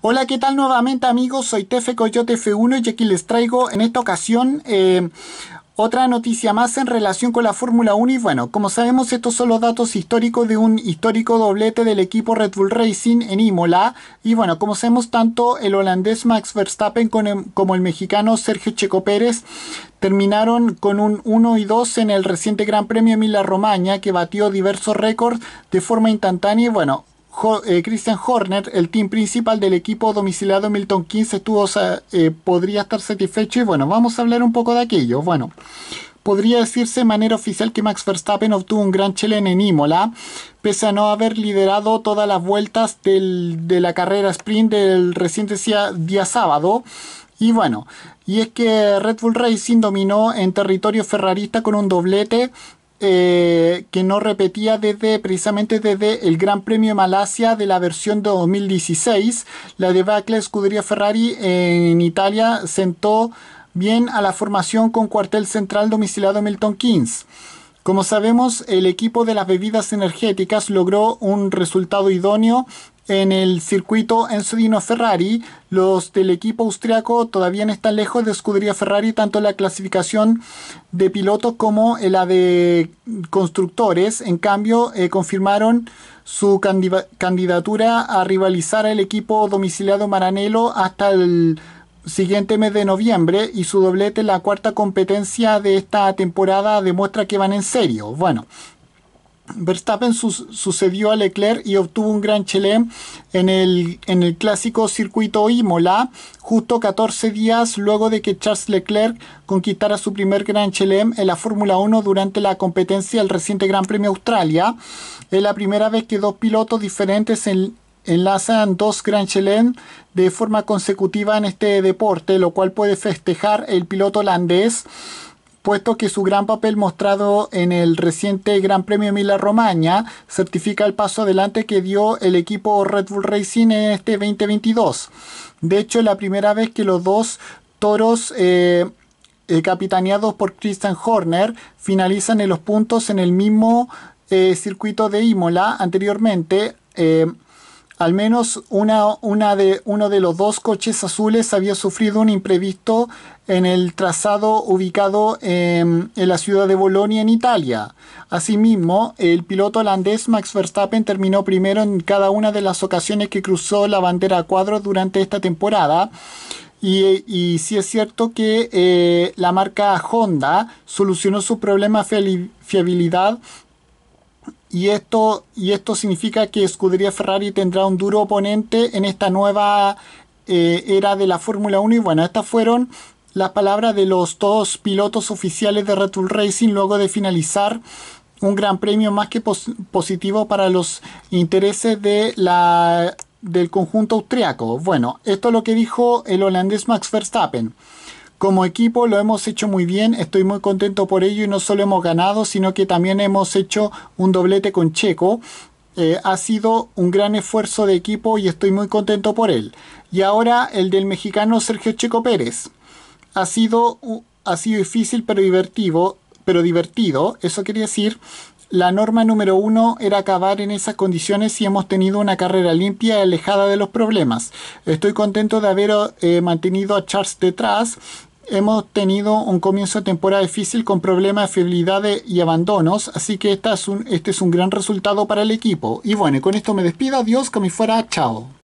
Hola, ¿qué tal nuevamente amigos? Soy Tefe Coyote F1 y aquí les traigo en esta ocasión eh, otra noticia más en relación con la Fórmula 1 y bueno, como sabemos estos son los datos históricos de un histórico doblete del equipo Red Bull Racing en Imola y bueno, como sabemos tanto el holandés Max Verstappen como el mexicano Sergio Checo Pérez terminaron con un 1 y 2 en el reciente Gran Premio Emilia Romagna que batió diversos récords de forma instantánea y bueno, eh, Christian Horner, el team principal del equipo domiciliado Milton 15, estuvo, eh, podría estar satisfecho. Y bueno, vamos a hablar un poco de aquello. Bueno, podría decirse de manera oficial que Max Verstappen obtuvo un gran chelen en Imola, pese a no haber liderado todas las vueltas de la carrera sprint del reciente día sábado. Y bueno, y es que Red Bull Racing dominó en territorio ferrarista con un doblete eh, que no repetía desde precisamente desde el Gran Premio de Malasia de la versión 2016. La debacle Scuderia Ferrari en Italia sentó bien a la formación con cuartel central domiciliado Milton Keynes. Como sabemos, el equipo de las bebidas energéticas logró un resultado idóneo en el circuito Enzo Ferrari, los del equipo austriaco todavía no están lejos de escudería Ferrari, tanto la clasificación de pilotos como la de constructores. En cambio, eh, confirmaron su candidatura a rivalizar al equipo domiciliado Maranello hasta el siguiente mes de noviembre y su doblete en la cuarta competencia de esta temporada demuestra que van en serio. Bueno, Verstappen sucedió a Leclerc y obtuvo un gran chelem en el, en el clásico circuito Imola, justo 14 días luego de que Charles Leclerc conquistara su primer gran chelem en la Fórmula 1 durante la competencia del reciente Gran Premio Australia. Es la primera vez que dos pilotos diferentes enlazan dos Grand Chelem de forma consecutiva en este deporte, lo cual puede festejar el piloto holandés puesto que su gran papel mostrado en el reciente Gran Premio mila Romagna certifica el paso adelante que dio el equipo Red Bull Racing en este 2022. De hecho, la primera vez que los dos toros eh, eh, capitaneados por Christian Horner finalizan en los puntos en el mismo eh, circuito de Imola anteriormente. Al menos una, una de, uno de los dos coches azules había sufrido un imprevisto en el trazado ubicado en la ciudad de Bolonia, en Italia. Asimismo, el piloto holandés Max Verstappen terminó primero en cada una de las ocasiones que cruzó la bandera a cuadro durante esta temporada. Y, sí es cierto que eh, la marca Honda solucionó su problema de fiabilidad y esto, y esto significa que Scuderia Ferrari tendrá un duro oponente en esta nueva eh, era de la Fórmula 1. Y bueno, estas fueron las palabras de los dos pilotos oficiales de Red Bull Racing luego de finalizar un gran premio más que positivo para los intereses de la, del conjunto austriaco. Bueno, esto es lo que dijo el holandés Max Verstappen. Como equipo lo hemos hecho muy bien, estoy muy contento por ello y no solo hemos ganado, sino que también hemos hecho un doblete con Checo. Eh, ha sido un gran esfuerzo de equipo y estoy muy contento por él. Y ahora el del mexicano Sergio Checo Pérez. Ha sido, ha sido difícil pero divertido, pero divertido. Eso quería decir, la norma número uno era acabar en esas condiciones y hemos tenido una carrera limpia y alejada de los problemas. Estoy contento de haber eh, mantenido a Charles detrás hemos tenido un comienzo de temporada difícil con problemas de fiabilidad y abandonos, así que este es un gran resultado para el equipo. Y bueno, con esto me despido, adiós, que fuera, chao.